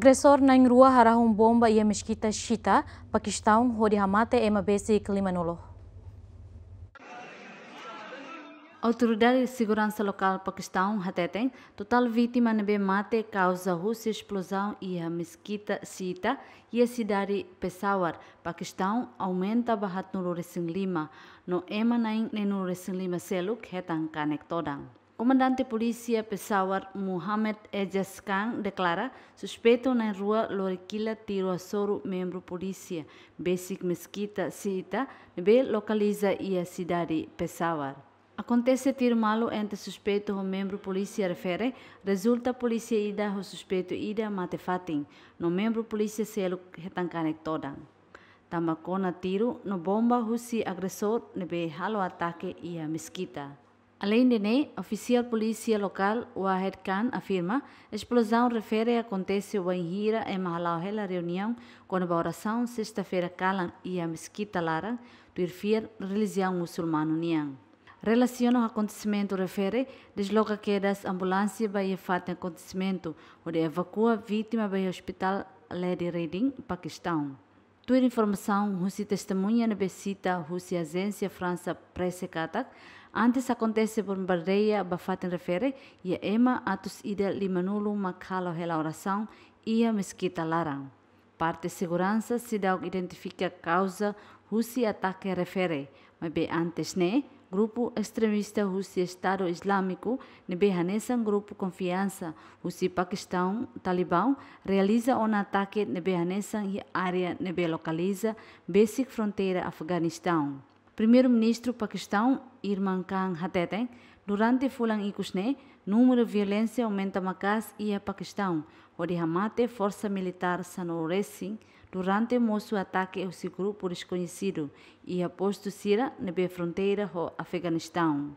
Agressor na rua harahum bomba ia mesquita Shita, Paquistão, hori hamate MBC Climanulo. Autoridade de Segurança Local Paquistão Hateten, total vítima nebe mate causa russa explosão e a mesquita Shita e a cidade Peshawar, Paquistão aumenta bahat nuru lima, no ema nain nenuru lima seluk hetan kanek todang. Comandante Polícia Peshawar Mohamed Ejas Khan declara suspeito na rua Loriquila tiro a soro membro polícia. Basic Mesquita Cita B localiza e a cidade Peshawar. Acontece tiro malo entre suspeito o membro polícia refere, resulta polícia ida o suspeito ida matefatin, no membro polícia selo retancanek todan. Tambacona tiro no bomba husi agressor nebe halo ataque e a mesquita. Além de NE, oficial polícia local, Wahed Khan, afirma explosão refere aconteceu em Hira, em Mahalauhela reunião, colaboração sexta-feira Kalan e a mesquita Lara, do Irfir, religião muçulmana União. Relaciona o acontecimento refere desloca das ambulância para fato acontecimento, onde evacua vítima para o hospital Lady Reading, Paquistão. Tua informação, Rússia testemunha na visita Rússia Agência França Presse Katak, Antes acontece bombardeia Bafaten refere e ema atus ida limanulu makalo hela oração e a mesquita larang. Parte segurança se dá identifica causa Rússia ataque refere, mas bem antes né, grupo extremista Rússia Estado Islâmico, nebe Hanesan grupo confiança Rússia Paquistão Talibão realiza um ataque nebe Hanesan e área nebe localiza basic fronteira Afeganistão. Primeiro-ministro Paquistão Irman Khan Hateten, durante fulan ikusne, número de violência aumenta Macas e a Paquistão, onde Hamate força militar sanoresing durante moço ataque ao grupo desconhecido e aposto Sira na fronteira ao Afeganistão.